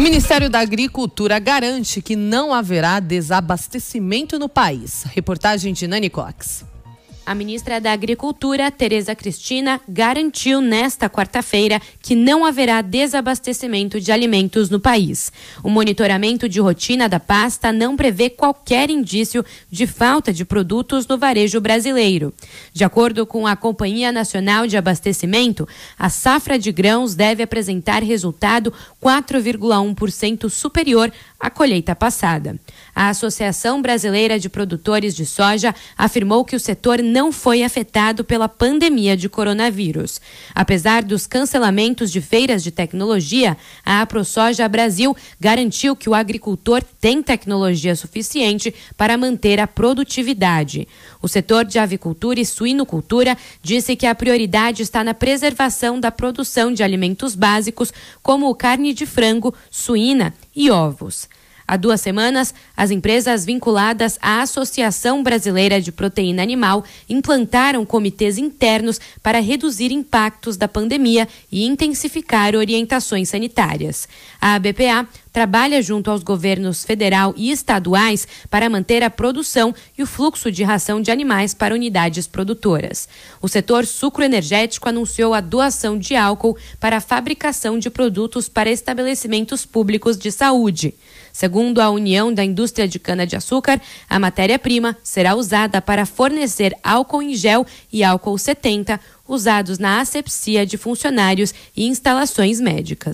O Ministério da Agricultura garante que não haverá desabastecimento no país. Reportagem de Nani Cox. A ministra da Agricultura, Tereza Cristina, garantiu nesta quarta-feira que não haverá desabastecimento de alimentos no país. O monitoramento de rotina da pasta não prevê qualquer indício de falta de produtos no varejo brasileiro. De acordo com a Companhia Nacional de Abastecimento, a safra de grãos deve apresentar resultado 4,1% superior à colheita passada. A Associação Brasileira de Produtores de Soja afirmou que o setor não não foi afetado pela pandemia de coronavírus. Apesar dos cancelamentos de feiras de tecnologia, a AproSoja Brasil garantiu que o agricultor tem tecnologia suficiente para manter a produtividade. O setor de avicultura e suinocultura disse que a prioridade está na preservação da produção de alimentos básicos, como carne de frango, suína e ovos. Há duas semanas, as empresas vinculadas à Associação Brasileira de Proteína Animal implantaram comitês internos para reduzir impactos da pandemia e intensificar orientações sanitárias. A ABPA trabalha junto aos governos federal e estaduais para manter a produção e o fluxo de ração de animais para unidades produtoras. O setor sucroenergético anunciou a doação de álcool para a fabricação de produtos para estabelecimentos públicos de saúde. Segundo Segundo a União da Indústria de Cana-de-Açúcar, a matéria-prima será usada para fornecer álcool em gel e álcool 70 usados na asepsia de funcionários e instalações médicas.